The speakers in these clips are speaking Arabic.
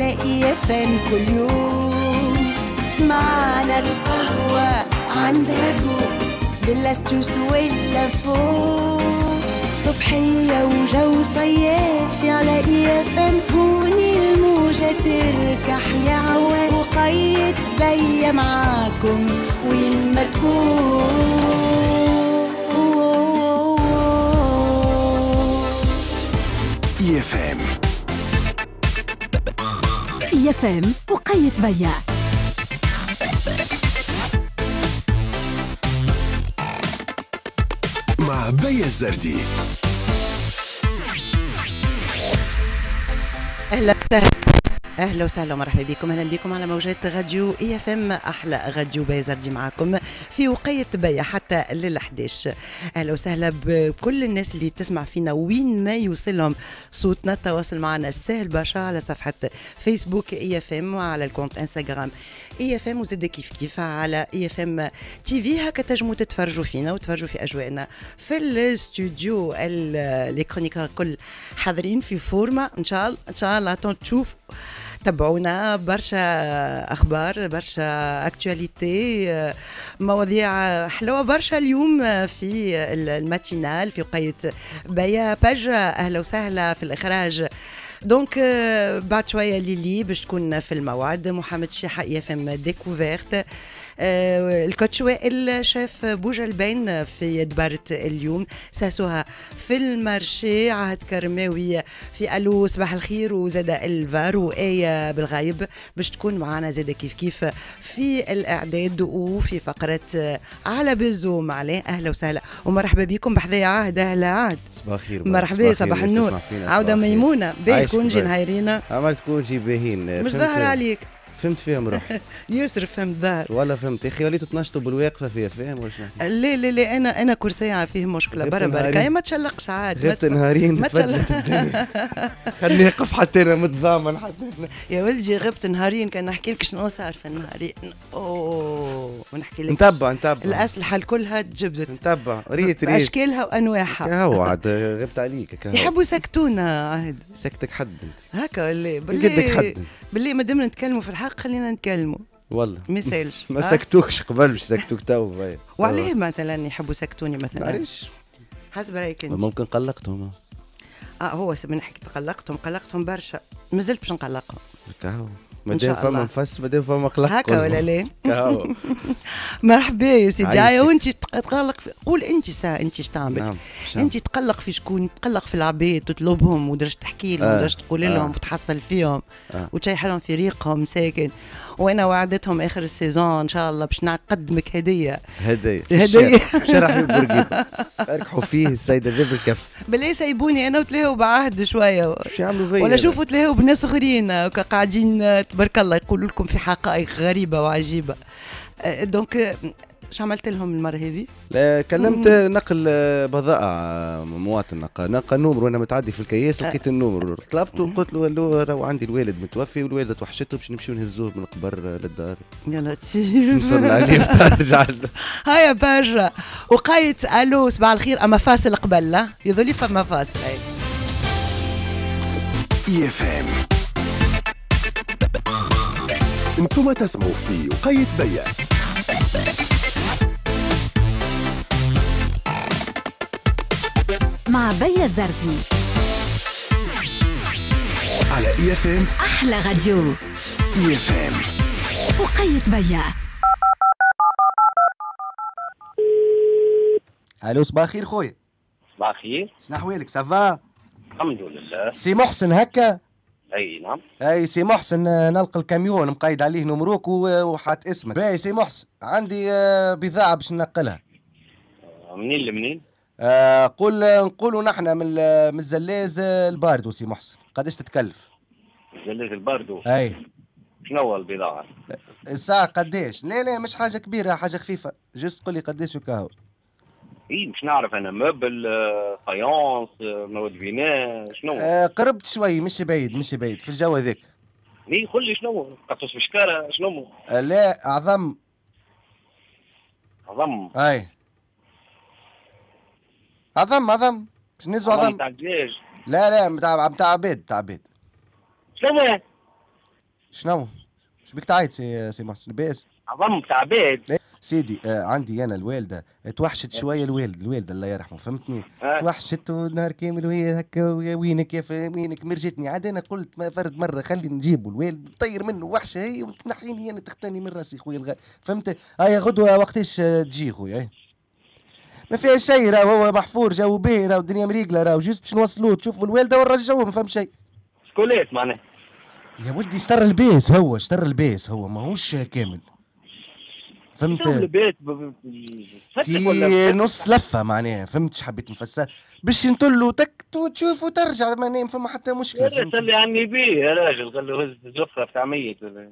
يا يفن كل يوم معنا القهوة هدوء بلاستوس ولا فوق صبحية وجو صيف يا يفن كوني الموجة تركح يا عوان وقية بيا معاكم وين ما تكون EFM. اي اف ام بيا مع بيا الزردي اهلا وسهلا اهلا وسهلا ومرحبا بكم اهلا بكم على موجات راديو اي اف ام احلى راديو بيزردي معاكم في وقيه بيا حتى لل11 اهلا وسهلا بكل الناس اللي تسمع فينا وين ما يوصلهم صوتنا التواصل معنا سهل برشا على صفحه فيسبوك اي اف ام وعلى الكونت انستغرام اي اف ام وزاد كيف كيف على اي اف ام تي في هكا تنجموا تتفرجوا فينا وتفرجوا في اجواءنا في الاستوديو لي كل حاضرين في فورما ان شاء الله ان شاء الله تشوف تبعونا برشا اخبار برشا اكتواليتي آه، مواضيع حلوه برشا اليوم آه، في الماتينال في وقايه بيا باج اهلا وسهلا في الاخراج دونك بعد شويه ليلي باش تكون في الموعد محمد شيحه اف ام ديكوفيرت آه، الكوتش وائل شاف بوجلبين في دبارة اليوم ساسوها في المارشي عهد كرماوي في الو صباح الخير وزاد الفار وآية بالغايب باش تكون معنا زاد كيف كيف في الإعداد وفي فقرة على بالزوم عليه أهلا وسهلا ومرحبا بكم بحذايا عهد أهلا عهد صباح الخير مرحبا صباح النور عودة ميمونة باهي كونجي نهايرينا عملت كونجي باهين مش ظاهر عليك فهمت فيهم روحي ياسر فهمت دار ولا فهمت يا اخي وليتوا تنشطوا بالواقفه فيها فاهم ولا شنو؟ لا لا لا انا انا كل ساعه فيه مشكله برا بركه ما تشلقش عادي غبت نهارين ما تشلقش خليني اقف حتى انا متضامن حتى يا ولدي غبت نهارين كان نحكي لك شنو صار في النهارين اوه ونحكي لك نتبع نتبع الاسلحه الكلها تجبدت نتبع ريت ريت اشكالها وانواعها هو عاد غبت عليك يحبوا يسكتونا عهد سكتك حد هكا باللي باللي ما دمنا نتكلموا في الحق الحق خلينا نتكلموا والله ما سالش ما سكتوكش قبل باش سكتوك تو وعليه مثلا يحبوا يسكتوني مثلا معليش حسب رايك انت ممكن قلقتهم اه هو من حكيت قلقتهم قلقتهم برشا مازلت باش نقلقهم بعدين فما فس بعدين فما قلق هكا ولا ليه؟ مرحبا يا سيدي جايه أيوة، وانت تقلق قول انت سا انت اش تعمل؟ نعم. انت تقلق في شكون؟ تقلق في العباد تطلبهم ودرج تحكي لهم آه، ودرج تقول لهم آه. وتحصل فيهم آه. وتشيح لهم في ريقهم ساكن وانا وعدتهم اخر السيزون ان شاء الله باش نقدمك هديه هديه هديه شرح البرجي اركحوا فيه السيده ذي بالكف بالله سيبوني انا وتلاهوا بعهد شويه شو يعملوا فيا ولا شوفوا تلاهوا بناس اخرين قاعدين تبارك الله يقولوا لكم في حقائق غريبه وعجيبه دونك أه، شو عملت لهم المره هذه؟ كلمت نقل آه، بضائع آه، مواطن نقل نقل نمر وانا متعدي في الكياس آه. لقيت النمر طلبته قلت له الو راهو عندي الوالد متوفي والوالده توحشته باش نمشيو نهزوه من القبر للدار يا لطيف ترجع هيا برا وقايت الو صباح الخير اما فاصل قبل لا يظل فما فاصل اي اف ام انتم تسمعوا في وقايت بيان مع بيا الزردي على اي اف ام احلى راديو اي e اف ام وقيت بيا الو صباح الخير خويا صباح الخير شنو احوالك سافا الحمد لله سي محسن هكا اي نعم اي سي محسن آه، نلقى الكاميون مقيد عليه نمروك وحات اسمك باهي سي محسن عندي آه، بضاعه باش ننقلها منين لمنين آه قل نقولوا نحن من من الزلاز الباردو سي محسن قداش تتكلف الزلاز الباردو اي شنو البضاعه الساعه قداش لا لا مش حاجه كبيره حاجه خفيفه جست قولي قداش هو؟ اي مش نعرف انا موبل آه، فايونس آه، مواد فينا شنو آه قربت شوي مش بعيد مش بعيد في الجو هذاك اي قول لي شنو قطوس بشكاره شنو آه لا عظم عظم اي عظم عظم مش نهزو عظم لا لا بتاع تاع عباد بتاع عباد شنو شنو مش بك تعيط سي سي محسن لاباس عظم بتاع عباد إيه، سيدي آه عندي انا الوالده توحشت إيه. شويه الوالد الوالده الله يرحمه فهمتني آه. توحشت نهار كامل وهي هكا وينك يا وينك مرجتني عاد انا قلت ما فرد مره خلي نجيبه الوالد طير منه وحشه هي وتنحيني انا تختني من راسي خويا الغالي فهمت هيا غدوه وقتاش تجي خويا ما فيها شيء راه هو محفور جاو به راه الدنيا مريقله راه جوست باش نوصلوه تشوفوا الوالده ونرجعوه ما فهم شيء شكون معناه يا ولدي شطر الباس هو شطر الباس هو ماهوش كامل فهمت ولا نص لفه معناها فهمت ايش حبيت نفسر باش نطلو تك تشوف وترجع معناها ما فما حتى مشكله سلي عني بيه يا راجل قال له هز زفره في عميت ولا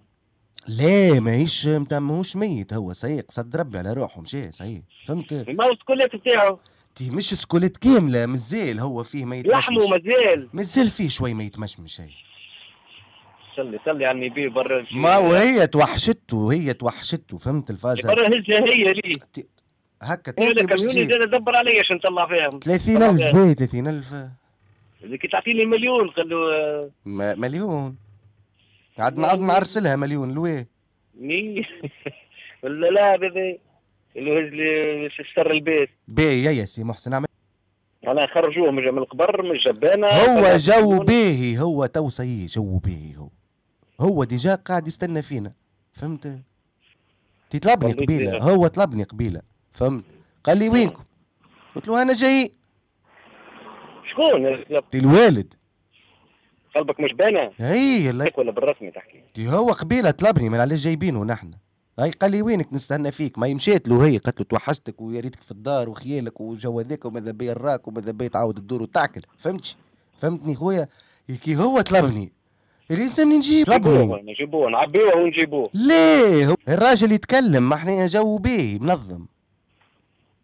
ليه ماهيش ماهوش ميت هو سيق صد ربي على روحه مشى سيق فهمت ما هو السكولات نتاعو تي مش سكولات كامله مازال هو فيه ما يتمشمش لحمه مازال مازال فيه شوي ما يتمشمش هي صلي صلي على النبي برا ما وهي توحشته هي توحشته فهمت الفازه برا هزها هي ليه ت... هكا تي هذا كميوني انا دبر عليا عشان نطلع فيهم 30000 باهي 30000 كي تعطيني مليون قال له آه. مليون قعد نعاود نرسلها مليون لويه ني ولا لا بيبي الوهز شر البيت باهي يا سي محسن عمل انا خرجوه من القبر من الجبانه هو جو باهي هو تو سي جو باهي هو هو ديجا قاعد يستنى فينا فهمت تطلبني قبيله هو طلبني قبيله فهمت قال لي وينكم قلت له انا جاي شكون الوالد قلبك مش بانا اي لك ولا بالرسمي تحكي هو قبيله طلبني من علاش جايبينه نحن هاي قال لي وينك نستنى فيك ما مشيت له هي قالت له توحشتك ويا ريتك في الدار وخيالك وجو هذاك وماذا بيا الراك وماذا بيا تعاود الدور وتعكل فهمتش فهمتني خويا كي هو طلبني اللي نجيب نجيبوه نجيبوه نعبيوه ونجيبوه ليه الراجل يتكلم ما احنا جو به منظم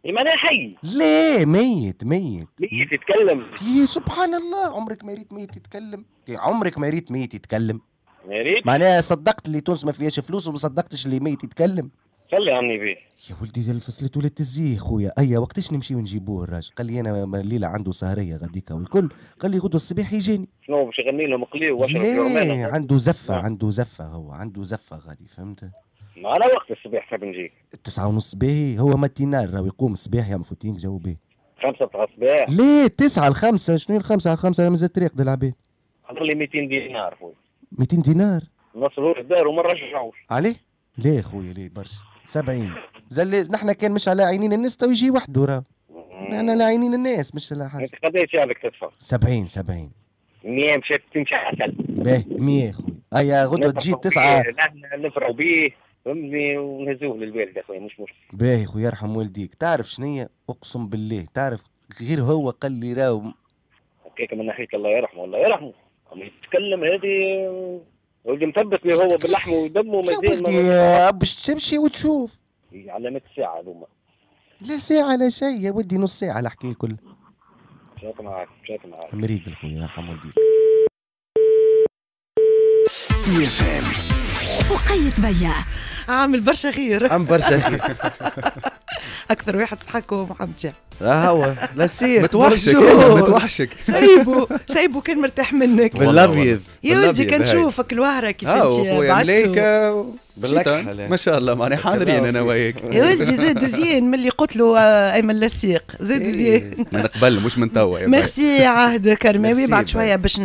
ما انا حي لا ميت ميت ميت تتكلم يا سبحان الله عمرك ما ريت ميت تتكلم عمرك ما ريت ميت يتكلم يا ريت معناها صدقت اللي تونس ما فيهاش فلوس وما صدقتش اللي ميت يتكلم خلي عني بيه يا ولدي الفصلة ولد الزي خويا اي وقتاش نمشي ونجيبوه الراجل قال لي انا الليله عنده سهريه غديك والكل قال لي غدو الصباح يجيني شنو باش يغني لهم قليل واشرب عنده زفه عنده زفه هو عنده زفه غادي فهمت ما على وقت الصباح حسب نجيك تسعة ونص باهي هو ماتينال راهو يقوم الصباح يعمل فوتينغ جاوب به خمسة تاع الصباح ليه تسعة لخمسة شنو الخمسة على خمسة مازال الطريق ده العباد حضر لي 200 دينار خويا 200 دينار نصروا الدار وما نرجعوش عليه ليه خويا ليه برشا 70 زل نحن كان مش على عينين الناس تو يجي وحده راه نحن على عينين الناس مش على حاجه انت قداش عليك تدفع 70 70 100 مشات تمشي عسل باهي 100 خويا ايا غدوه تجي تسعه نفرحوا بيه فهمتني ونهزوه للوالده خويا مش مشكل باهي خويا يرحم والديك تعرف شنية اقسم بالله تعرف غير هو قال لي راهو هكاك من ناحيه الله يرحمه الله يرحمه عم يتكلم هذه ولدي مثبت لي هو باللحم ودمه مازال ما باش تمشي وتشوف إيه، علامات الساعه هذوما لا ساعة لا شيء يا ودي نص ساعة الحكي الكل شاك معاك شاك معاك مريقل خويا يرحم والديك وقيت بيا عامل برشا خير عامل برشا خير اكثر واحد ضحك هو محمد جاع اه هو لا سير متوحشك متوحشك سيبو سيبو كان مرتاح منك بالابيض يا ولدي كنشوفك الوهره كيف انت اه، بعته بالله ما شاء الله ماني حاضرين انا وياك يا ولدي زاد زين من اللي قلت له آه، ايمن لسيق زاد إيه. زين من قبل مش من توا ميرسي عهد كرماوي بعد شويه باش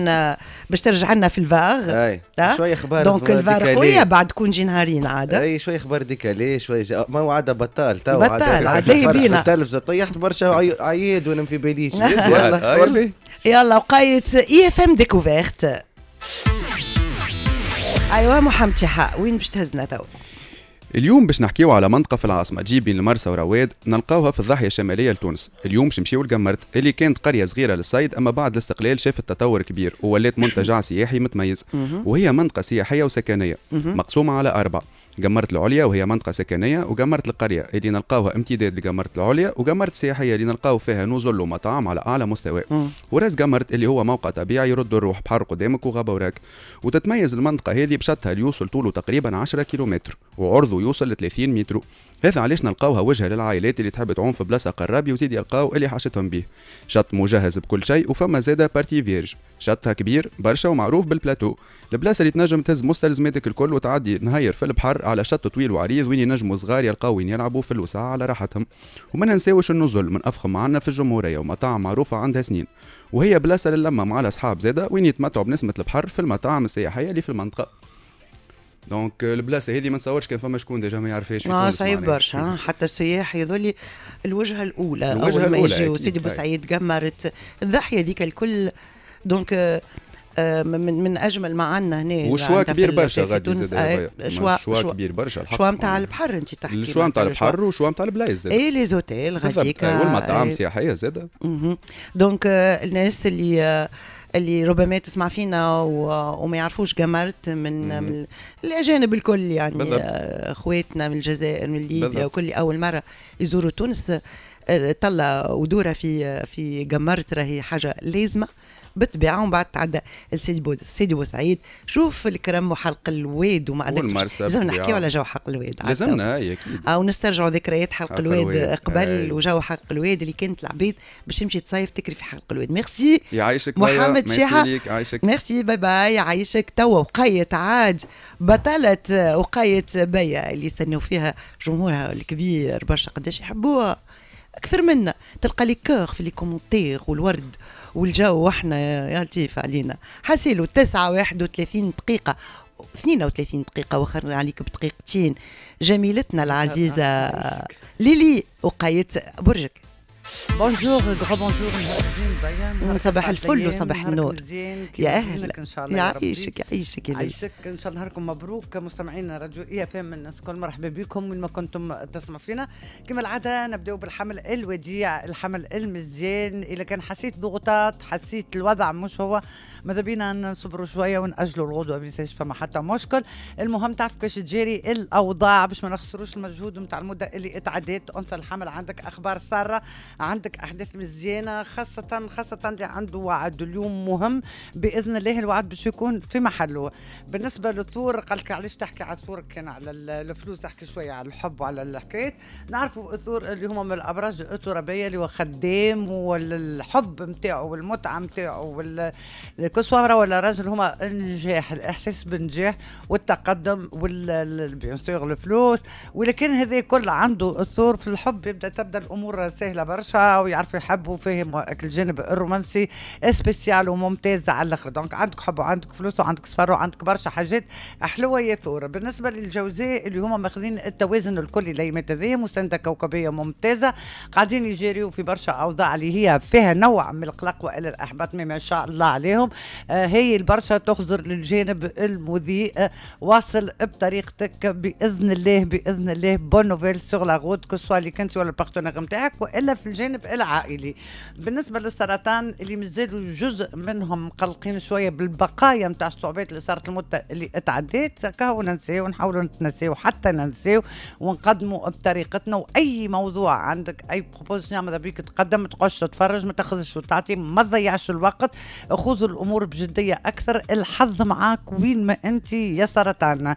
باش ترجع لنا في الفاغ شويه اخبار دونك الفار قويه بعد كون جي نهارين عاد اي شويه اخبار ديكالي شويه ما هو عاد بطال توا بطال عاد بينا التلفزه طيحت برشا عياد وانا ما في باليش يلا يلا وقايه اي اف ام ديكوفيرت ايوا محمد شحاء وين باش تهزنا توا اليوم باش نحكيو على منطقة في العاصمة تجي بين المرسى ورواد نلقاوها في الضاحية الشمالية لتونس، اليوم باش نمشيو لقمرت اللي كانت قرية صغيرة للصيد أما بعد الاستقلال شافت تطور كبير وولات منتجع سياحي متميز وهي منطقة سياحية وسكنية مقسومة على أربع، جمرت العليا وهي منطقه سكنيه وجمرت القريه اللي نلقاوها امتداد لجمرت العليا وجمرت السياحيه اللي نلقاو فيها نزل ومطاعم على اعلى مستوى وراس جمرت اللي هو موقع طبيعي يرد الروح بحر قدامك وغابه وراك وتتميز المنطقه هذه بشطها اللي يوصل طوله تقريبا 10 كيلومتر وعرضه يوصل ل 30 متر هذا علاش نلقاوها وجهه للعائلات اللي تحب تعوم في بلاصه قرابي وزيد يلقاو اللي حاشتهم بيه شط مجهز بكل شيء وفما زاده بارتي فيرج شطها كبير برشا ومعروف بالبلاتو البلاصه اللي تنجم تهز مستلزماتك الكل وتعدي نهاير في البحر على شط طويل وعريض وين ينجموا صغار يلقاو وين يلعبوا في الوسع على راحتهم وما ننساوش النزل من افخم عنا في الجمهوريه ومطاعم معروفه عندها سنين وهي بلاصه للمه مع الاصحاب زاده وين يتمتعوا بنسمه البحر في المطاعم السياحيه اللي في المنطقه دونك البلاصه هذه ما نتصورش كان فما شكون ديجا ما يعرفهاش ما صعيب برشا حتى السياح يذولي الوجهه الاولى الوجهه اول ما يجيو سيدي بوسعيد قمرت الضحيه ذيك الكل دونك من من اجمل ما عندنا هنا وشوا كبير برشا غادي زاد شوا شوا كبير برشا الحق شوا نتاع البحر انت تحكي شوا نتاع البحر وشوا نتاع البلايز زاد اي لي زوتيل غاديك والمطاعم السياحيه زاد دونك الناس اللي اللي ربما تسمع فينا وما يعرفوش قمرت من, من الاجانب الكل يعني اخواتنا آه، من الجزائر من ليبيا وكل اول مره يزوروا تونس آه، طلة ودوره في في قمرت راهي حاجه لازمه بالطبيعه ومن بعد تعدى لسيدي بو... سيدي بوسعيد شوف الكرم وحلق الواد وما لازم نحكيو على جو آه، حلق الواد لازمنا اكيد او نسترجعوا ذكريات حلق, الواد قبل أي. وجو حلق الواد اللي كانت العبيد باش تمشي تصيف تكري في حلق الواد ميرسي يعيشك محمد شيحه ميرسي باي باي يعيشك توا وقيت عاد بطلة وقاية بيا اللي يستناو فيها جمهورها الكبير برشا قداش يحبوها اكثر منا تلقى لي كوغ في لي كومونتيغ والورد والجو احنا لطيف علينا حسيلو 9 31 دقيقه 32 دقيقة وخر عليك بدقيقتين جميلتنا العزيزة ليلي وقايت برجك بونجور غرو بونجور صباح الفل وصباح النور يا اهلا يعيشك يعيشك يعيشك ان شاء الله نهاركم مبروك مستمعينا راديو اي اف ام الناس الكل مرحبا بكم وين ما كنتم تسمعوا فينا كما العاده نبداو بالحمل الوديع الحمل المزيان اذا كان حسيت ضغوطات حسيت الوضع مش هو ماذا بينا نصبروا شويه وناجلوا الغدوه ما فما حتى مشكل المهم تعرف كيفاش تجري الاوضاع باش ما نخسروش المجهود نتاع المده اللي اتعدت انثى الحمل عندك اخبار ساره عندك احداث مزيانه خاصه خاصه اللي عنده وعد اليوم مهم باذن الله الوعد باش يكون في محله بالنسبه للثور قال لك علاش تحكي على الثور كان على الفلوس احكي شويه على الحب وعلى الحكايات نعرفوا الثور اللي هما من الابراج الترابيه اللي هو خدام والحب نتاعو والمتعه نتاعو والكسوه ولا راجل هما النجاح الاحساس بالنجاح والتقدم وال بيان الفلوس ولكن هذا كل عنده الثور في الحب يبدا تبدا الامور سهله برشا برشا ويعرفوا يحبوا فاهم الجانب الرومانسي سبيسيال وممتاز على الاخر دونك عندك حب وعندك فلوس وعندك سفر وعندك برشا حاجات حلوه يا ثوره بالنسبه للجوزاء اللي هما ماخذين التوازن الكلي الايامات هذيا مسانده كوكبيه ممتازه قاعدين يجريوا في برشا اوضاع اللي هي فيها نوع من القلق والا الاحباط ما شاء الله عليهم آه هي البرشا تخزر للجانب المذيء آه واصل بطريقتك باذن الله باذن الله بون نوفيل سوغ لا غوت كو سوا اللي كنت ولا البارتنير نتاعك والا في الجانب العائلي بالنسبه للسرطان اللي مازالوا جزء منهم مقلقين شويه بالبقايا نتاع الصعوبات اللي صارت المده اللي اتعدات كهو ننساو نحاولوا نتنساو حتى ننساو ونقدموا بطريقتنا واي موضوع عندك اي بروبوزيشن ماذا بيك تقدم ما تقعدش تتفرج ما تاخذش وتعطي ما تضيعش الوقت خذ الامور بجديه اكثر الحظ معاك وين ما انت يا سرطان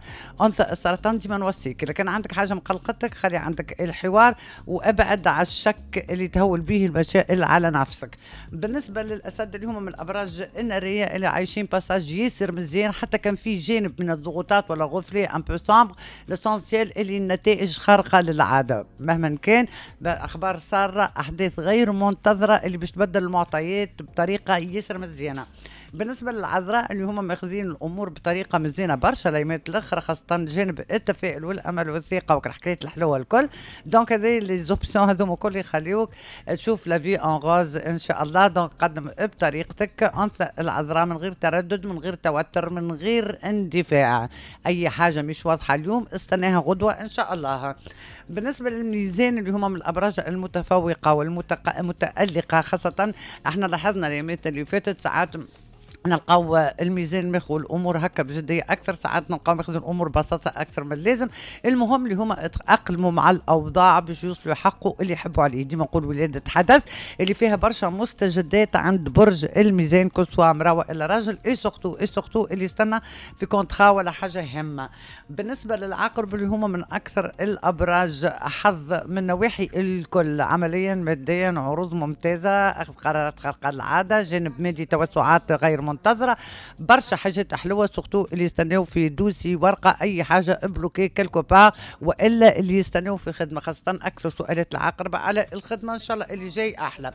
السرطان ديما نوصيك اذا كان عندك حاجه مقلقتك خلي عندك الحوار وابعد على الشك اللي تهول به المشاكل على نفسك بالنسبه للاسد اللي هما من الابراج الناريه اللي عايشين باساج ياسر مزيان حتى كان في جانب من الضغوطات ولا غفلة ان بو سامبر لوسونسيال اللي النتائج خارقه للعاده مهما كان اخبار ساره احداث غير منتظره اللي باش تبدل المعطيات بطريقه ياسر مزيانه بالنسبه للعذراء اللي هما ماخذين الامور بطريقه مزينه برشا ليمات الاخر خاصه جانب التفاؤل والامل والثقه حكايه الحلوه الكل دونك هذه لي زوبسيون هذوما الكل يخليوك تشوف لا في ان غوز ان شاء الله دونك قدم بطريقتك انت العذراء من غير تردد من غير توتر من غير اندفاع اي حاجه مش واضحه اليوم استناها غدوه ان شاء الله بالنسبه للميزان اللي هما من الابراج المتفوقه والمتالقه خاصه احنا لاحظنا الايامات اللي فاتت ساعات نلقاو الميزان مخو الامور هكا بجديه اكثر ساعات نلقاو ماخذ الامور ببساطه اكثر من اللازم المهم اللي هما اتاقلموا مع الاوضاع باش يوصلوا يحققوا اللي يحبوا عليه ديما نقول ولاده حدث اللي فيها برشا مستجدات عند برج الميزان كل سواء ولا راجل اي سورتو اي سورتو اللي استنى في كونترا ولا حاجه هامه بالنسبه للعقرب اللي هما من اكثر الابراج حظ من نواحي الكل عمليا ماديا عروض ممتازه اخذ قرارات خارقه العاده جانب مادي توسعات غير منتظره برشا حاجات حلوه سورتو اللي يستناو في دوسي ورقه اي حاجه بلوكي كلكو با والا اللي يستناو في خدمه خاصه اكثر سؤالات العقربه على الخدمه ان شاء الله اللي جاي احلى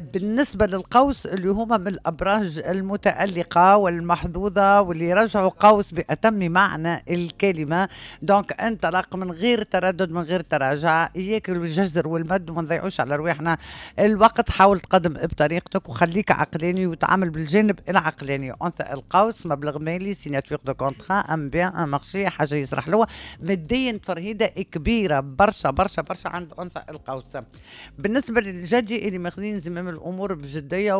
بالنسبة للقوس اللي هما من الأبراج المتألقة والمحظوظة واللي رجعوا قوس بأتم معنى الكلمة دونك انطلق من غير تردد من غير تراجع إياك الجزر والمد وما نضيعوش على رواحنا الوقت حاول تقدم بطريقتك وخليك عقلاني وتعامل بالجانب العقلاني أنت القوس مبلغ مالي سيناتور دو كونترا أم بيان أم مارشي حاجة يسرح له ماديا فرهيدة كبيرة برشا برشا برشا عند أنثى القوس بالنسبة للجدي اللي ماخذين زمام بيعمل الامور بجديه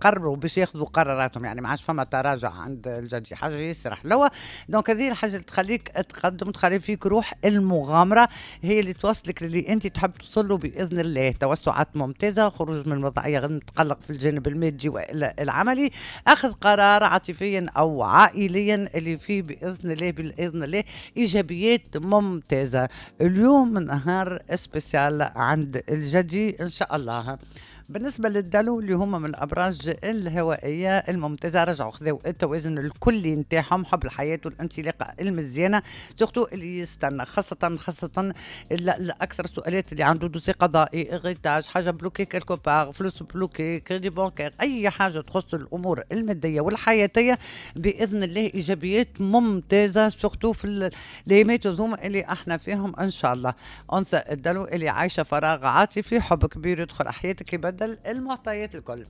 قرروا باش ياخذوا قراراتهم يعني ما عادش فما تراجع عند الجدي حاجه يسرح حلوه دونك هذه الحاجه اللي تخليك تقدم تخلي فيك روح المغامره هي اللي توصلك للي انت تحب توصل له باذن الله توسعات ممتازه خروج من وضعيه متقلق في الجانب المادي والعملي اخذ قرار عاطفيا او عائليا اللي فيه باذن الله باذن الله ايجابيات ممتازه اليوم نهار سبيسيال عند الجدي ان شاء الله بالنسبة للدلو اللي هما من الأبراج الهوائية الممتازة رجعوا خذوا التوازن الكلي نتاعهم حب الحياة والانطلاقة المزيانة سيغتو اللي يستنى خاصة خاصة الأكثر سؤالات اللي عنده دوسي قضائي إغيتاج حاجة بلوكي كيلكو باغ فلوس بلوكي كريدي بانكير أي حاجة تخص الأمور المادية والحياتية بإذن الله إيجابيات ممتازة سيغتو في الأيامات هذوما اللي احنا فيهم إن شاء الله أنثى الدلو اللي عايشة فراغ عاطفي حب كبير يدخل حياتك يبدأ المعطيات الكل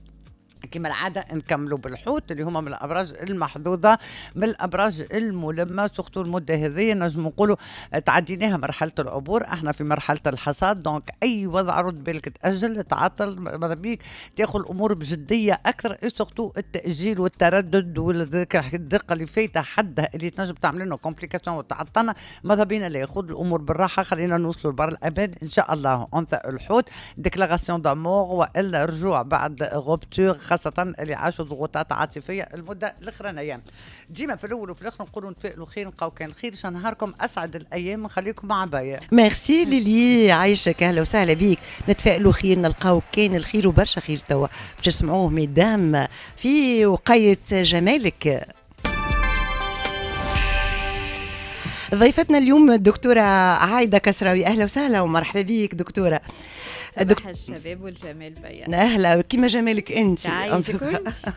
كما العادة نكملوا بالحوت اللي هما من الأبراج المحظوظة من الأبراج الملمة سخطو المدة هذه نجم نقولوا تعديناها مرحلة العبور احنا في مرحلة الحصاد دونك أي وضع رد بالك تأجل تعطل ماذا بيك تاخذ الأمور بجدية أكثر سخطو التأجيل والتردد والدقة اللي فايتة حدها اللي تنجم تعمل لنا كومبليكاسيون وتعطلنا ماذا بينا لا خذ الأمور بالراحة خلينا نوصلوا لبر الأبد إن شاء الله أنثى الحوت ديكلاغاسيون دامور وإلا رجوع بعد غوبتور خاصه اللي عاشوا ضغوطات عاطفيه المده الاخرانيه ديما في الاول وفي الاخر نقولوا نتفائلوا خير نلقاو كان خير شان نهاركم اسعد الايام نخليكم مع بايا ميرسي ليلي عايشك اهلا وسهلا بيك نتفائلوا خير نلقاو كان الخير وبرشا خير توا باش تسمعوه مدام في وقايه جمالك ضيفتنا اليوم الدكتورة عايدة كسراوي أهلا وسهلا ومرحبا بك دكتورة صباح الشباب والجمال بيان اهلا كيما جمالك انت عايشك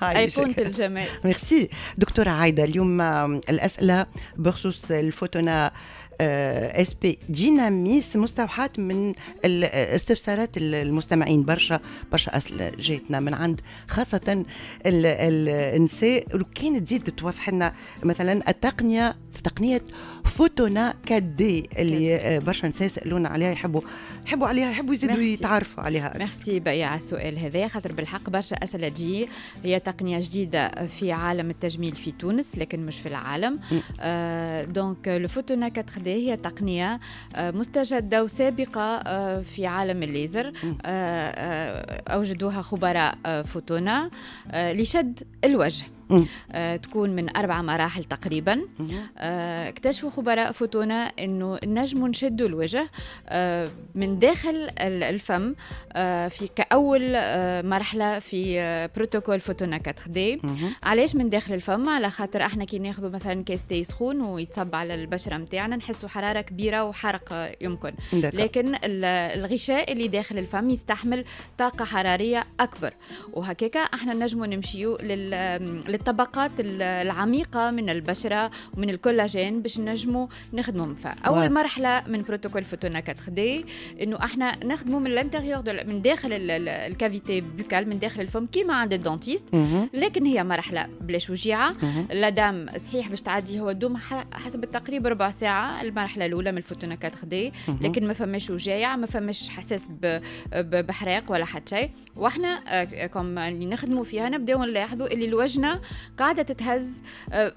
ايقونه الجمال ميرسي دكتوره عايده اليوم الاسئله بخصوص الفوتونا اس بي ديناميس مستوحاة من آه، استفسارات المستمعين برشا برشا أسئلة جاتنا من عند خاصة النساء لو تزيد توضح لنا مثلا التقنية تقنية فوتونا كادي اللي آه، برشا نساء سألونا عليها يحبوا يحبوا عليها يحبوا يزيدوا يتعرفوا عليها ميرسي بيا على السؤال هذا خاطر بالحق برشا أسئلة تجي هي تقنية جديدة في عالم التجميل في تونس لكن مش في العالم آه دونك لو فوتونا 4 دي هذه هي تقنية آه، مستجدة وسابقة آه، في عالم الليزر آه، أوجدوها خبراء فوتونا لشد الوجه آه تكون من أربع مراحل تقريبا آه اكتشفوا خبراء فوتونا أنه نجموا نشدوا الوجه آه من داخل الفم آه في كأول آه مرحلة في آه بروتوكول فوتونا 4 دي علاش من داخل الفم على خاطر احنا كي ناخذوا مثلا كاس تي سخون ويتصب على البشرة متاعنا نحسوا حرارة كبيرة وحرق يمكن لكن الغشاء اللي داخل الفم يستحمل طاقة حرارية أكبر وهكذا احنا نجموا نمشيو لل الطبقات العميقه من البشره ومن الكولاجين باش نجموا نخدمهم فاول واحد. مرحله من بروتوكول فوتونا 4 دي انه احنا نخدموا من الانتيريور من داخل الكافيتي بوكال من داخل الفم كيما عند الدونتيست لكن هي مرحله بلاش وجيعة لا دام صحيح باش تعدي هو دوم حسب التقريب ربع ساعه المرحله الاولى من الفوتونا 4 دي لكن ما فماش وجايع ما فماش حساس بحراق ولا حتى شيء واحنا كم آه، اللي نخدموا فيها نبداو نلاحظوا اللي الوجنه قاعده تتهز آه،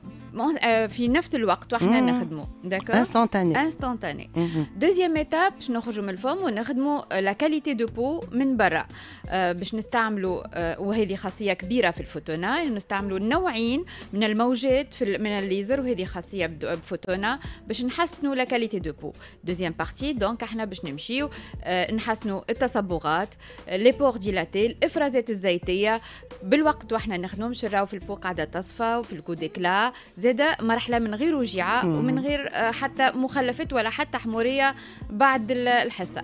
في نفس الوقت واحنا نخدموا داكور انستونتاني انستونتاني دوزيام ايتاب باش نخرجوا من الفم ونخدموا لا كاليتي دو بو من برا باش نستعملوا وهذه خاصيه كبيره في الفوتونا نستعملوا نوعين من الموجات في من الليزر وهذه خاصيه بفوتونا باش نحسنوا لا كاليتي دو بو دوزيام بارتي دونك احنا باش نمشيو نحسنوا التصبغات لي بور ديلاتي الافرازات الزيتيه بالوقت واحنا نخدموا باش في البو قاعده تصفى وفي الكوديكلا زادة مرحلة من غير وجيعة ومن غير آه، حتى مخلفات ولا حتى حمورية بعد الحصة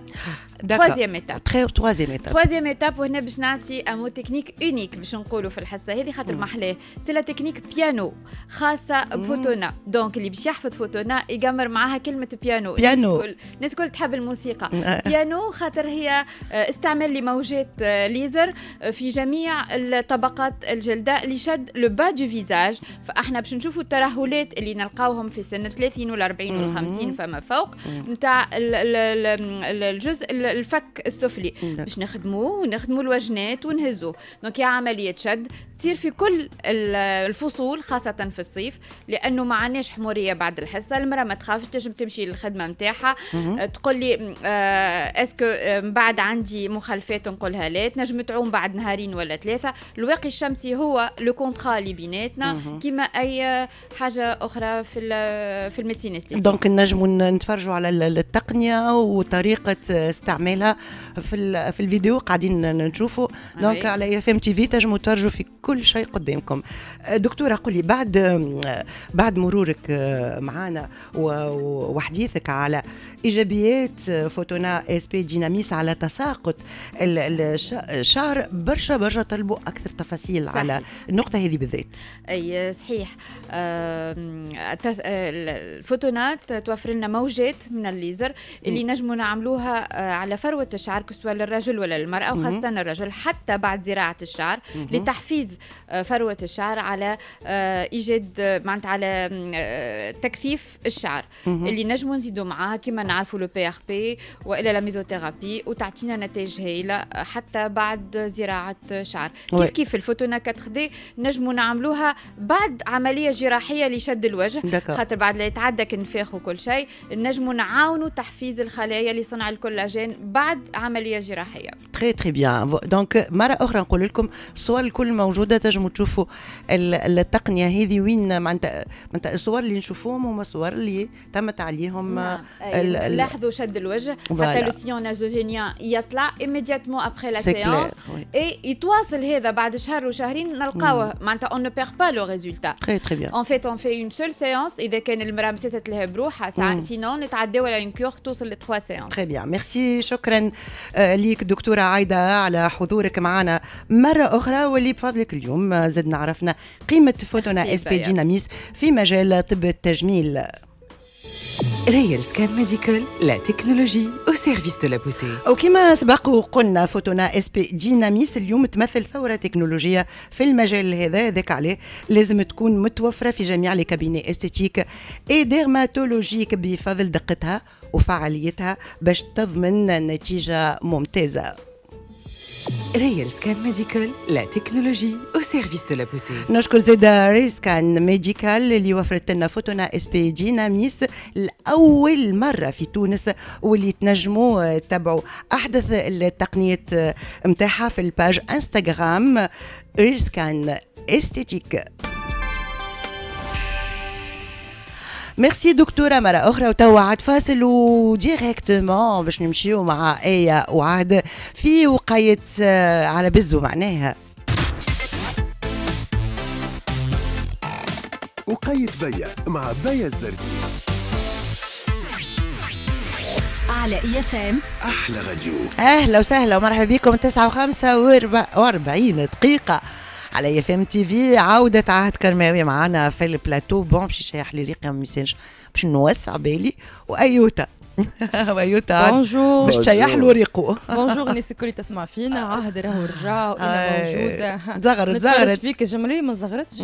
تروازيام ايتاب تروازيام ايتاب تروازيام ايتاب وهنا باش نعطي امو تكنيك اونيك باش نقولوا في الحصة هذه خاطر محلاه سي لا تكنيك بيانو خاصة بفوتونا دونك اللي باش يحفظ فوتونا يقمر معاها كلمة بيانو بيانو الناس الكل تحب الموسيقى بيانو آه. خاطر هي آه، استعمال لموجات ليزر في جميع الطبقات الجلدة لشد لو با دو فيزاج فاحنا باش نشوفوا الترهلات اللي نلقاوهم في سن 30 وال 40 وال 50 فما فوق نتاع الجزء الفك السفلي باش نخدموه ونخدموا الوجنات ونهزوه دونك يا عمليه شد تصير في كل الفصول خاصه في الصيف لانه ما عندناش حموريه بعد الحصه المراه ما تخافش تنجم تمشي للخدمه نتاعها آه، تقول لي آه اسكو آه، من بعد عندي مخالفات نقولها لا تنجم تعوم بعد نهارين ولا ثلاثه الواقي الشمسي هو لو كونترا اللي بيناتنا كيما اي آه، حاجه اخرى في في الميديسين دونك نجموا نتفرجوا على التقنيه وطريقه استعمالها في في الفيديو قاعدين نشوفوا آه دونك على اف ام تي في تنجموا تفرجوا في كل شيء قدامكم آه، دكتوره قولي بعد آه، بعد مرورك معنا وحديثك على ايجابيات فوتونا اس بي ديناميس على تساقط الشعر برشا برشا طلبوا اكثر تفاصيل صحيح. على النقطه هذه بالذات اي صحيح آه آه، الفوتونات توفر لنا موجات من الليزر اللي نجموا نعملوها آه، على فروه الشعر سواء للرجل ولا للمراه وخاصه الرجل حتى بعد زراعه الشعر لتحفيز آه، فروه الشعر على ايجاد معناتها على تكثيف الشعر اللي نجموا نزيدوا معاها كما نعرفوا لو بي ار بي والا لا ميزوثيرابي وتعطينا نتائج هايله حتى بعد زراعه شعر كيف كيف الفوتونا 4 دي نجموا نعملوها بعد عمليه جراحيه جراحيه لشد الوجه خاطر بعد لا يتعدى كنفاخ وكل شيء نجم نعاونوا تحفيز الخلايا لصنع الكولاجين بعد عمليه جراحيه تري تري بيان دونك مره اخرى نقول لكم الصور الكل موجوده تنجموا تشوفوا التقنيه هذه وين معناتها الصور اللي نشوفوهم هما الصور اللي تمت عليهم نعم. أيوة. لاحظوا شد الوجه حتى لو سيون يطلع ايميدياتمون ابخي لا سيونس اي يتواصل هذا بعد شهر وشهرين نلقاوه mm. معناتها اون نو بيغ با لو ريزولتا تري تري بيان اون فيت اون في اون سول سيونس اذا كان المراه مساتت لها بروحها ساعه سينون نتعداو على اون كور توصل لتخوا سيونس تري بيان ميرسي شكرا ليك دكتوره عايده على حضورك معنا مره اخرى واللي بفضلك اليوم زدنا عرفنا قيمه فوتونا اس بي ديناميس في مجال طب التجميل ريال سكان ميديكال لا تكنولوجي او سيرفيس دو لا بوتي وكما سبق وقلنا فوتونا اس بي ديناميس اليوم تمثل ثوره تكنولوجيه في المجال هذا هذاك عليه لازم تكون متوفره في جميع لي كابيني استيتيك اي ديرماتولوجيك بفضل دقتها وفعاليتها باش تضمن نتيجه ممتازه ريال سكان ميديكال لا تكنولوجي او سيرفيس دو لا بوتي نشكر زيد ريال سكان ميديكال اللي وفرت لنا فوتونا اس بي ديناميس لاول مره في تونس واللي تنجموا تتبعوا احدث التقنيات نتاعها في الباج انستغرام ريال سكان استيتيك ميرسي دكتوره مره اخرى وتوا عاد فاصل وديريكتومون باش نمشيو مع ايه وعاد في وقايه على بزو معناها وقاية بيا مع بيا الزردي على اي اف ام احلى راديو اهلا وسهلا ومرحبا بكم 9 و45 دقيقه على اف ام تي في عاودت عهد كرماوي معنا في البلاتو بون باش يشيح لي رقم ميساج باش نوسع بالي وايوتا ويوتا بونجور باش تشيح له ريقو بونجور الناس الكل تسمع فينا عهد راهو رجع وانا موجوده زغرت زغرت فيك الجمله ما زغرتش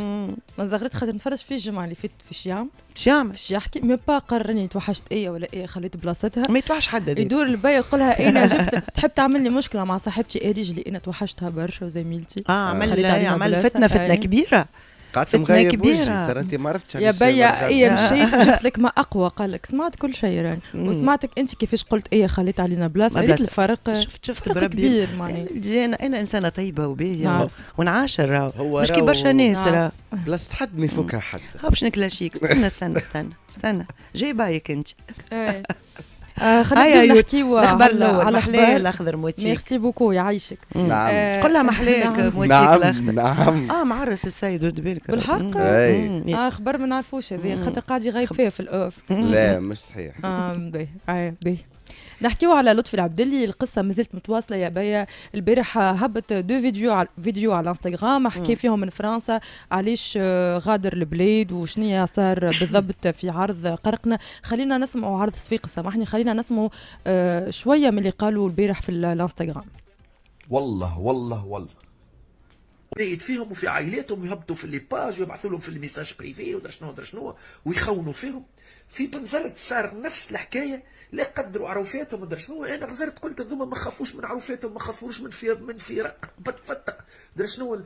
ما زغرت خاطر نتفرج فيه الجمعه اللي فاتت في شيام شيام باش يحكي مي با قررني توحشت ايه ولا ايه خليت بلاصتها ما يتوحش حد يدور البي يقول لها انا جبت تحب تعمل لي مشكله مع صاحبتي اديج اللي انا توحشتها برشا وزميلتي اه عمل عمل فتنه فتنه كبيره قعدت مغيب وجهي صار انت ما عرفتش يا بيا اي مشيت وجبت لك ما اقوى قال لك سمعت كل شيء راني وسمعتك انت كيفاش قلت ايه خليت علينا بلاصه قريت الفرق شفت شفت فرق كبير معناها انا انا انسانه طيبه وباهيه ونعاشر راهو مش كي برشا ناس بلاصه حد ما يفكها حد باش نكلاشيك استنى استنى استنى استنى جاي بايك انت إيه. آه، خلينا آه، نبداو نحكيو على الاخبار الاخضر موتيك ميرسي بوكو يعيشك نعم آه قول لها محلاك موتيك نعم، الاخضر نعم اه معرس السيد ود بالك بالحق اه خبر ما نعرفوش هذه خاطر قاعد يغيب فيها في الاوف لا مش صحيح اه باهي باهي نحكيو على لطفي العبدلي القصه مازالت متواصله يا بيا البارح هبط دو فيديو على فيديو على الانستغرام حكى فيهم من فرنسا علاش آه، غادر البلاد وشنيا صار بالضبط في عرض قرقنا خلينا نسمعوا عرض صفيق سامحني خلينا نسمعوا آه، شويه من اللي قالوا البارح في الانستغرام والله والله والله زايد فيهم وفي عائلاتهم يهبطوا في لي باج ويبعثوا لهم في الميساج بريفي ودرشنو شنو شنو ويخونوا فيهم في بنزرة صار نفس الحكاية لا قدروا عروفاتهم ما شنو انا غزرت قلت هذوما ما خافوش من عروفاتهم ما خافوش من في من فراق بتفتق مدري شنو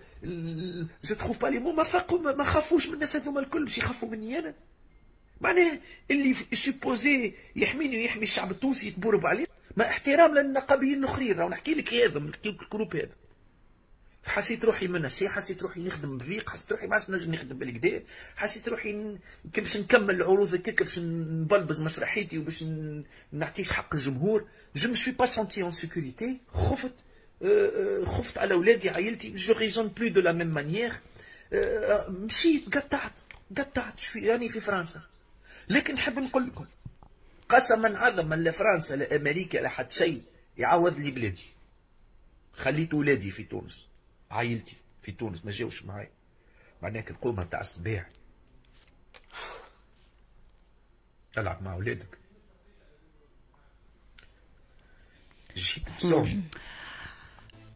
جو تخوف بالي مو ما فاقوا ما خافوش من الناس هذوما الكل باش يخافوا مني انا معناها اللي سوبوزي يحميني ويحمي الشعب التونسي يتبورب عليه ما احترام للنقابيين الاخرين راه نحكي لك هذا الجروب هذا حسيت روحي منسي حسيت روحي نخدم بضيق حسيت روحي ما نجم نخدم بالكدا حسيت روحي كي باش نكمل العروض هكاك باش نبلبز مسرحيتي وباش نعطيش حق الجمهور جو مي سوي با سونتي اون سيكوريتي خفت آه، آه، خفت على ولادي عائلتي جو ريزون بلو دو لا ميم مانيير مشيت قطعت قطعت شوي راني في فرنسا لكن نحب نقول لكم قسما عظما لا فرنسا لا امريكا لا حد شيء يعوض لي بلادي خليت ولادي في تونس عائلتي في تونس ما جاوش معايا معناها تقوم تاع الصباح تلعب مع اولادك جيت بصوم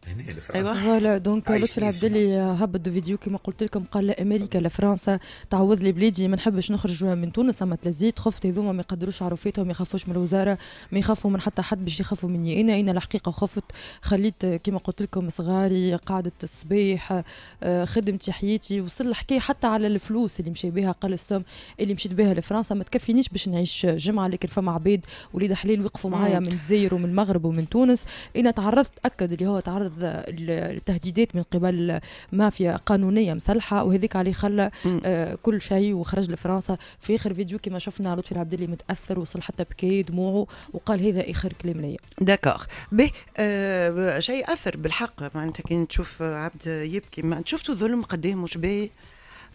هنا لفرنسا ايوا فوالا دونك لطفي العبد اللي هبط فيديو كما قلت لكم قال امريكا لفرنسا تعوض لي بلادي ما نحبش نخرج من تونس اما تلزيت خفت هذوما ما يقدروش عرفتهم ما يخافوش من الوزاره ما يخافوا من حتى حد باش يخافوا مني انا انا الحقيقه خفت خليت كما قلت لكم صغاري قعدت الصباح آه، خدمتي حياتي وصل الحكايه حتى على الفلوس اللي مشي بها قال السم اللي مشيت بها لفرنسا ما تكفينيش باش نعيش جمعه لكن فما عباد وليد حليل وقفوا معايا من الجزائر ومن المغرب ومن تونس انا تعرضت اكد اللي هو تعرض التهديدات من قبل مافيا قانونيه مسلحه وهذيك عليه خلى آه، كل شيء وخرج لفرنسا في اخر فيديو كما شفنا لطفي العبد اللي متاثر وصل حتى بكي دموعه وقال هذا اخر كلام ليا داكوغ به آه شيء اثر بالحق معناتها كي تشوف آه، عبد يبكي ما شفتوا ظلم قدام مش باهي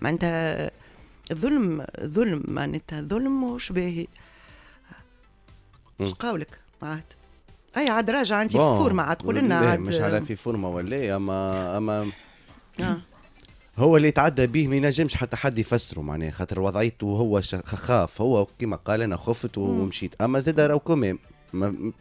معناتها ظلم ظلم معناتها ظلم مش باهي قولك معناتها اي عاد راجع انت في فورما عاد تقول لنا عاد مش على في فورما ولا اما اما آه. هو اللي تعدى به ما ينجمش حتى حد يفسره معناها خاطر وضعيته هو خاف هو كما قال انا خفت ومشيت اما زاد راهو كوميم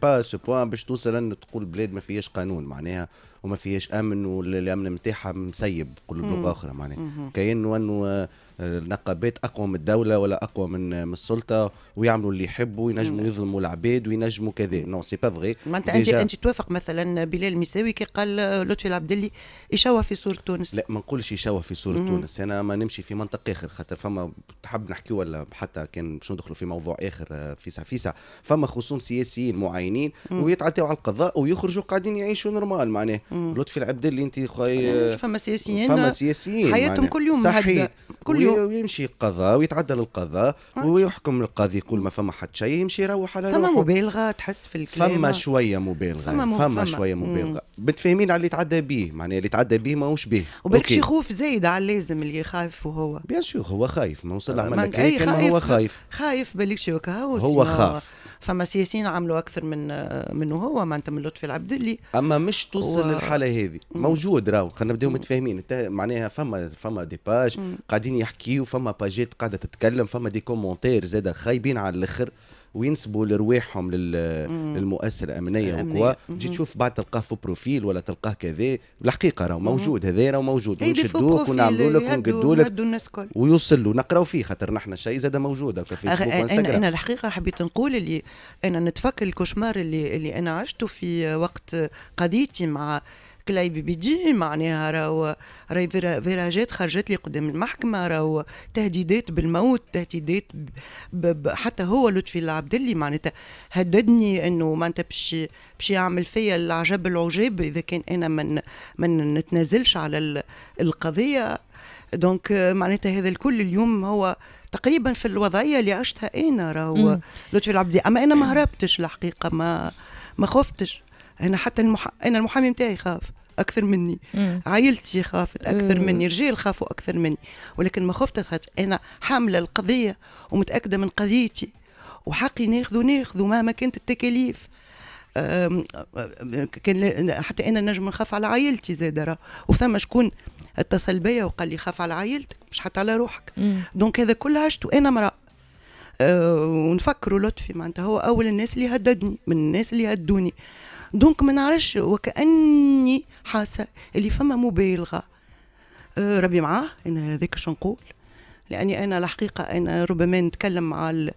با سو بوان باش توصل ان تقول بلاد ما فيهاش قانون معناها وما فيهاش امن والامن نتاعها مسيب كل بلغه اخرى معناها كانه انه النقابات اقوى من الدوله ولا اقوى من من السلطه ويعملوا اللي يحبوا وينجموا يظلموا العباد وينجموا كذا نو سي با فغي معناتها انت انت توافق مثلا بلال المساوي كي قال لطفي العبدلي يشوه في صوره تونس لا ما نقولش يشوه في صوره تونس انا ما نمشي في منطق اخر خاطر فما تحب نحكي ولا حتى كان باش ندخلوا في موضوع اخر آه، فيسع فيسع فما خصوم سياسيين معينين ويتعداو على القضاء ويخرجوا قاعدين يعيشوا نورمال معناه لطفي العبدلي انت خويا فما سياسيين فما سياسيين حياتهم كل يوم صحيح كل يوم ويمشي القضاء ويتعدل القضاء ويحكم القاضي يقول ما فما حد شيء يمشي يروح على فما مبالغه تحس في الكلام فما شويه مبالغه فما, فما, فما شويه مبالغه متفاهمين على اللي تعدى بيه معناها اللي تعدى بيه ماهوش بيه وبالك شي خوف زايد على اللازم اللي خايف وهو بيان سور هو خايف ما وصل عمل كان هو خايف خايف بالك شي هو خاف فما سياسيين عملوا اكثر من منه هو معناتها من لطفي العبدلي اما مش توصل و... للحاله هذه موجود راهو خلينا نبداو متفاهمين معناها فما فما دي باج قاعدين يحكيوا فما باجيت قاعده تتكلم فما دي كومونتير زاد خايبين على الاخر وينسبوا لرواحهم للمؤسسه الامنيه, وكوا تجي تشوف بعد تلقاه في بروفيل ولا تلقاه كذا الحقيقه راه موجود هذا راه موجود إيه، ونشدوك ونعملوا لك ونقدوا لك ويوصل له نقراو فيه خاطر نحن شيء زاد موجود في فيسبوك أنا, انا الحقيقه حبيت نقول اللي انا نتفكر الكوشمار اللي اللي انا عشته في وقت قضيتي مع بي بيجي معناها راهو راهي فيراجات خرجت لي قدام المحكمه راهو تهديدات بالموت تهديدات حتى هو لطفي العبد اللي معناتها هددني انه معناتها باش باش يعمل فيا العجب العجاب اذا كان انا من من نتنازلش على القضيه دونك معناتها هذا الكل اليوم هو تقريبا في الوضعيه اللي عشتها انا راهو لطفي العبدي اما انا ما هربتش الحقيقه ما ما خفتش انا حتى المح... انا المحامي نتاعي خاف اكثر مني مم. عائلتي خافت اكثر مم. مني رجال خافوا اكثر مني ولكن ما خفت خاطر انا حامله القضيه ومتاكده من قضيتي وحقي ناخذه ناخذه مهما كانت التكاليف كان حتى انا نجم نخاف على عائلتي زاد وثم شكون اتصل بيا وقال لي خاف على عائلتك مش حتى على روحك دونك هذا كله عشته انا امراه أه، ونفكروا لطفي معناتها هو اول الناس اللي هددني من الناس اللي هدوني دونك ما نعرفش وكاني حاسه اللي فما مبالغه أه، ربي معاه انا هذاك شو نقول لاني انا الحقيقه انا ربما نتكلم مع ال...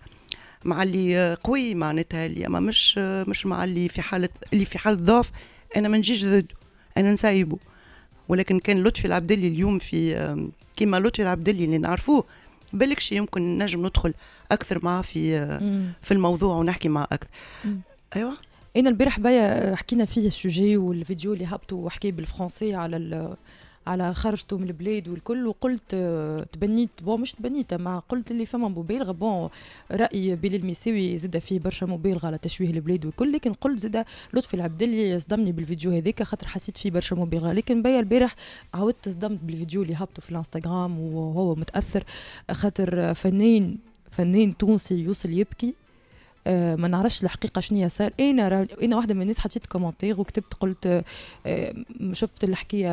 مع اللي قوي معناتها اللي اما مش مش مع اللي في حاله اللي في حاله ضعف انا ما نجيش ضده انا نسايبه ولكن كان لطفي العبدلي اليوم في أه، كيما لطفي العبدلي اللي نعرفوه بالك شي يمكن نجم ندخل اكثر معاه في أه، في الموضوع ونحكي معاه اكثر ايوه انا البارح بيا حكينا فيه السوجي والفيديو اللي هبطوا وحكي بالفرنسي على على خرجته من البلاد والكل وقلت آه، تبنيت بون مش تبنيت ما قلت اللي فما مبالغه بون راي بلال المساوي زاد فيه برشا مبالغه على تشويه البلاد والكل لكن قلت زاد لطفي العبدلي صدمني بالفيديو هذاك خاطر حسيت فيه برشا مبالغه لكن بيا البارح عاودت صدمت بالفيديو اللي هبطه في الانستغرام وهو متاثر خاطر فنان فنان تونسي يوصل يبكي آه، ما نعرفش الحقيقه شنو صار إيه، انا إيه، انا واحده من الناس حطيت كومنتير وكتبت قلت آه، شفت الحكايه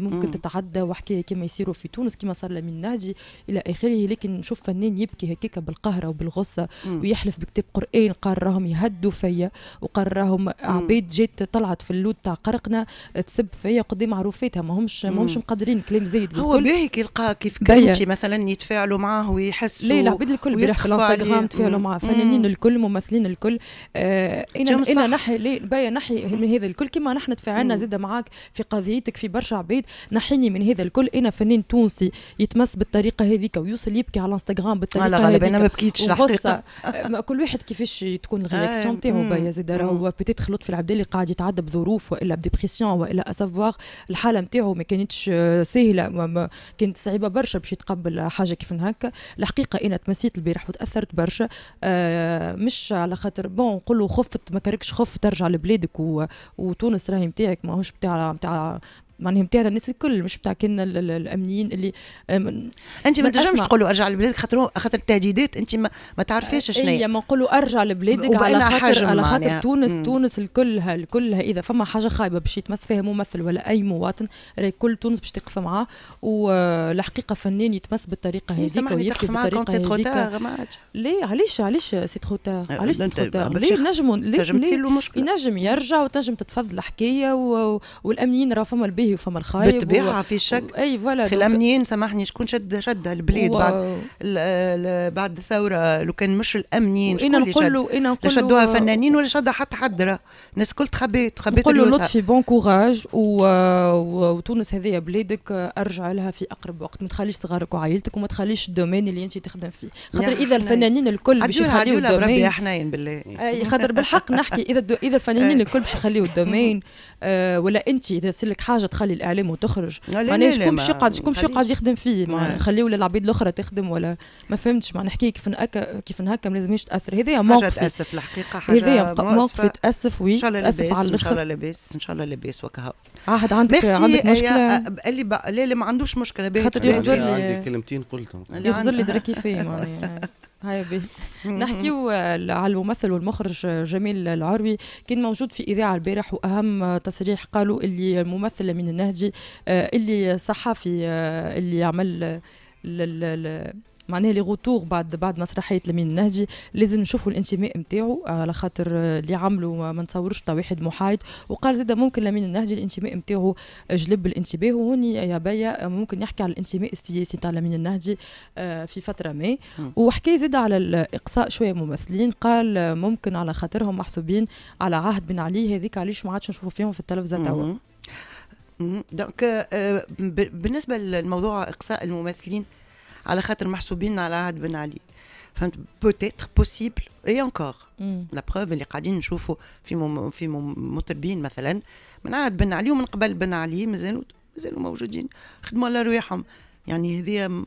ممكن تتعدى وحكايه كما يصيروا في تونس كما صار لمن نهجي الى اخره لكن نشوف فنان يبكي هكاك بالقهره وبالغصه ويحلف بكتاب قران قال راهم يهدوا فيا وقال راهم عبيد جات طلعت في اللود تاع قرقنا تسب فيا قدام عروفاتها ما همش ما همش مقدرين كلام زايد هو باهي كي يلقى كيف كنتي مثلا يتفاعلوا معاه ويحسوا لا العباد الكل الانستغرام تفاعلوا معاه فنانين الكل الممثلين الكل آه إنا نحي بايا نحي من هذا الكل كما نحن تفاعلنا زاد معاك في قضيتك في برشا عباد نحيني من هذا الكل انا فنان تونسي يتمس بالطريقه هذيك ويوصل يبكي على الانستغرام بالطريقه هذيك انا ما بكيتش الحقيقه كل واحد كيفاش تكون آه، الرياكسيون آه تاعو بايا زاد راهو بيتيت خلط في العبد اللي قاعد يتعدى بظروف والا بديبريسيون والا اسافوار الحاله نتاعو ما كانتش سهله كانت صعيبه برشا باش يتقبل حاجه كيف هكا الحقيقه انا تمسيت البارح وتاثرت برشا آه مش على خاطر بون نقولوا خفت ما كركش خف ترجع لبلادك و... وتونس راهي نتاعك ماهوش نتاع نتاع معناها نتاعنا الناس الكل مش بتاع كنا الامنيين اللي انت ما تنجمش تقول ارجع لبلادك خاطر خاطر التهديدات انت ما, ما تعرفيش شنو هي إيه، ما نقولوا ارجع لبلادك على خاطر على خاطر تونس مم. تونس الكلها الكلها اذا فما حاجه خايبه باش يتمس فيها ممثل ولا اي مواطن راهي كل تونس باش تقف معاه والحقيقه فنان يتمس بالطريقه إيه، هذيك ويكتب بالطريقه هذيك ليه علاش علاش سي تخو أه، علاش سي ترو تار ليه ينجم يرجع وتنجم تتفضل الحكايه والامنيين راه فما الباهي اي أيوة، فما الخايب بالطبيعه و... في شك و... اي فوالا الامنيين سامحني شكون شد شد البلاد و... بعد بعد الثوره لو كان مش الامنيين شكون اللي شد انا نقول شدوها فنانين ولا شدها حتى حد راه الناس الكل تخبيت تخبيت نقول له لطفي بون كوراج و... وتونس هذه بلادك ارجع لها في اقرب وقت ما تخليش صغارك وعائلتك وما تخليش الدومين اللي انت تخدم فيه خاطر اذا الفنانين الكل باش يخليوا الدومين ربي حنين بالله اي خاطر بالحق نحكي اذا اذا الفنانين الكل باش يخليوا الدومين آه، ولا انت اذا تصير لك حاجه تخلي الاعلام وتخرج معناها شكون باش يقعد شكون باش يقعد يخدم فيه ما نخليه للعباد الاخرى تخدم ولا ما فهمتش ما نحكي كيف نأك... كيف ما لازمش تاثر هذايا موقف تاسف الحقيقه حاجه هذايا موقف تاسف وي تاسف على الاخر ان شاء الله لاباس ان شاء الله لاباس وكهو عهد عندك عندك مشكله لا لا ما عندوش مشكله خاطر يغزر لي عندي كلمتين قلتهم يغزر لي دركي فيه معناها هاي نحكيو على الممثل والمخرج جميل العروي كان موجود في اذاعه البارح واهم تصريح قالوا اللي الممثل من النهجي آه، اللي صحفي آه، اللي عمل معناها لي روتور بعد بعد مسرحيه لمين النهجي لازم نشوفوا الانتماء نتاعو آه، على خاطر آه، اللي عملوا ما نتصورش واحد محايد وقال زيد ممكن لمين النهجي الانتماء نتاعو جلب الانتباه وهوني يا بيا آه، ممكن يحكي على الانتماء السياسي تاع لمين النهجي في فتره ما وحكي زيد على الاقصاء شويه ممثلين قال ممكن على خاطرهم محسوبين على عهد بن علي هذيك علاش ما عادش نشوفوا فيهم في التلفزه توا دونك بالنسبه للموضوع اقصاء الممثلين على خاطر محسوبين على عهد بن علي فهمت بوتيتر بوسيبل اي انكور لا بروف اللي قاعدين نشوفوا في مم في مم مطربين مثلا من عهد بن علي ومن قبل بن علي مازالوا مازالوا موجودين خدموا على رواحهم يعني هذه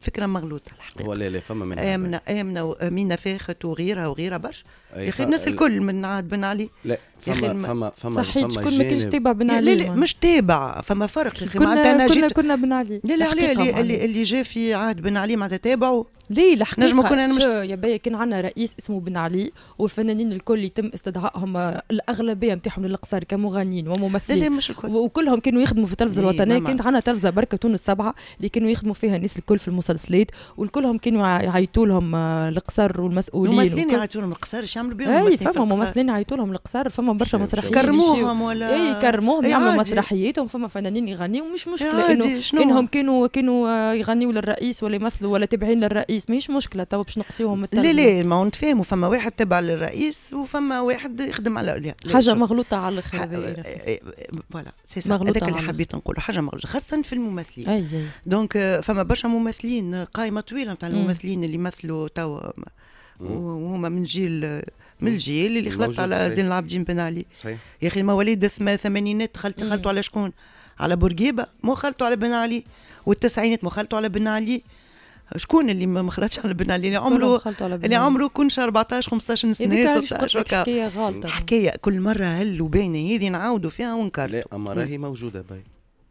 فكره مغلوطه الحقيقه ولا لا فما منها آمنة آمنة امينه فاخت وغيرها وغيرها برشا يا اخي إيه، الناس الكل من عهد بن علي لا فما فما فما صحيت كل ما كنتش تابع بن علي لا لا مش تابع فما فرق يا اخي معناتها انا كنا كنا بن علي لا لا اللي, اللي, اللي جا في عهد بن علي معناتها تابعوا لا الحقيقه نجم كنا مش يا بيا كان عندنا رئيس اسمه بن علي والفنانين الكل يتم استدعائهم آه، الاغلبيه نتاعهم للقصر كمغنيين وممثلين لا لا مش الكل وكلهم كانوا يخدموا في التلفزه إيه، الوطنيه كانت عندنا تلفزه بركه تونس سبعه اللي كانوا يخدموا فيها الناس الكل في المسلسلات والكلهم كانوا يعيطوا لهم آه، القصر والمسؤولين إيه، ممثلين يعيطوا لهم القصر شو يعملوا بهم اي فما ممثلين يعيطوا لهم القصر فما برشا مسرحيين يكرموهم ولا اي يكرموهم يعملوا مسرحياتهم فما فنانين يغنيوا مش مشكله انه انهم كانوا كانوا آه، يغنيوا للرئيس ولا يمثلوا ولا تابعين للرئيس ماهيش مشكله تو باش نقصيهم لا لا ما هو نتفاهموا فما واحد تابع للرئيس وفما واحد يخدم على العليا حاجه مغلوطه على الاخر آه، آه، فوالا سي هذاك اللي حبيت نقوله حاجه مغلوطه خاصه في الممثلين دونك فما برشا ممثلين قائمه طويله نتاع الممثلين اللي يمثلوا توا وهما من جيل من الجيل اللي خلط على زين العابدين بن علي صحيح يا اخي مواليد الثمانينات خلط خلطوا على شكون؟ على بورقيبه مو خلطوا على بن علي والتسعينات مو خلطوا على بن علي شكون اللي ما خلطش على بن علي اللي عمره اللي عمره كونش 14 15 سنه 16 حكايه غلطه حكايه كل مره هل وبين هذه نعاودوا فيها ونكرر لا اما راهي موجوده باي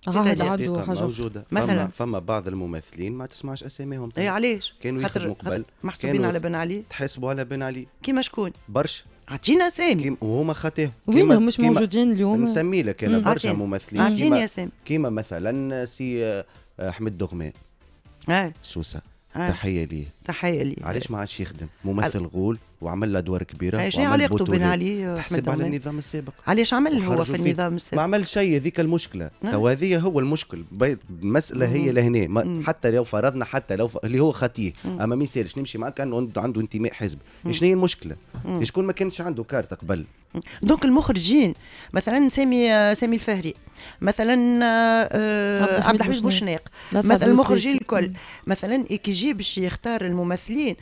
عهد عنده حاجه موجوده مثلا فما بعض الممثلين ما تسمعش اساميهم اي علاش كانوا يخدموا قبل محسوبين على بن علي تحسبوا على بن علي كيما شكون برشا عطينا اسامي وهما خاطيه وينهم مش موجودين اليوم نسمي لك انا برشا ممثلين عطيني اسامي كيما مثلا سي آه، احمد دغمان اه سوسه إيه. تحيه ليه تحيه ليه علاش ما عادش يخدم ممثل غول وعمل لها ادوار كبيره ايش علاقته بين علي حسب على النظام السابق علاش عمل هو في النظام السابق ما عمل شيء هذيك المشكله نعم. تو هذه هو المشكل المساله هي لهنا حتى لو فرضنا حتى لو ف... اللي هو خطيه اما ما يسالش نمشي معاه كان عنده انتماء حزب شنو هي المشكله شكون ما كانش عنده كارت قبل دونك المخرجين مثلا سامي سامي الفهري مثلا آه، عبد الحميد بوشناق مثلا المخرجين الكل مثلا كي يجي باش يختار الممثلين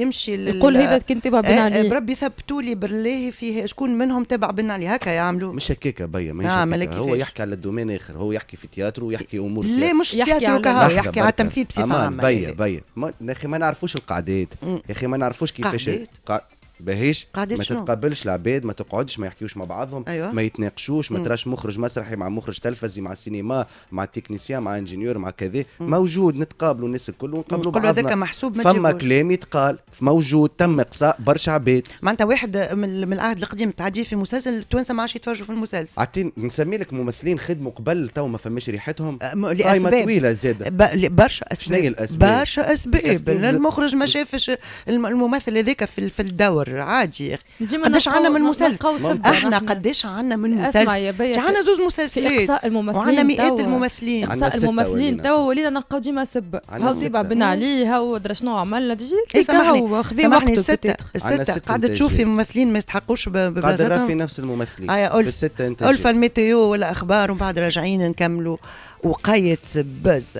يمشي يقول هذا كنت تبع بن إيه، إيه، علي بربي ثبتوا لي بالله فيه شكون منهم تبع بن علي هكا يعملوا مش هكاك بيا ماهيش هو يحكي على الدومين اخر هو يحكي في تياترو ويحكي امور لا مش تياترو كهو يحكي على التمثيل بصفه عامه بيا بيا يا اخي ما نعرفوش القعدات يا اخي ما نعرفوش كيفاش باهيش ما تتقبلش العباد ما تقعدش ما يحكيوش مع بعضهم أيوة. ما يتناقشوش ما تراش مخرج مسرحي مع مخرج تلفزي مع سينما مع تكنيسيا مع انجينيور مع كذا موجود نتقابلوا الناس الكل ونقابلوا بعضنا هذاك محسوب فما كلام يتقال موجود تم اقصاء برشا عباد معناتها واحد من العهد القديم تعديه في مسلسل التوانسه ما عادش يتفرجوا في المسلسل عطيني نسمي لك ممثلين خدموا قبل تو ما فماش ريحتهم أه، قايمه طويله زاده برشا اسباب شنو الاسباب برشا اسباب المخرج ما شافش الممثل هذاك في الدور خاطر عادي قداش عندنا من مسلسل احنا قداش عندنا من مسلسل عندنا زوز مسلسلات في اقصاء الممثلين وعنا مئات الممثلين اقصاء الممثلين توا ولينا نلقاو ديما سب هاو ديما بن علي هاو درا شنو عمل إيه، هاو خذي وقته ستة ستة قاعدة تشوفي ممثلين ما يستحقوش ببلاصتهم في نفس الممثلين في الستة انت ألفا الميتيو والأخبار ومن بعد راجعين نكملوا وقيت بز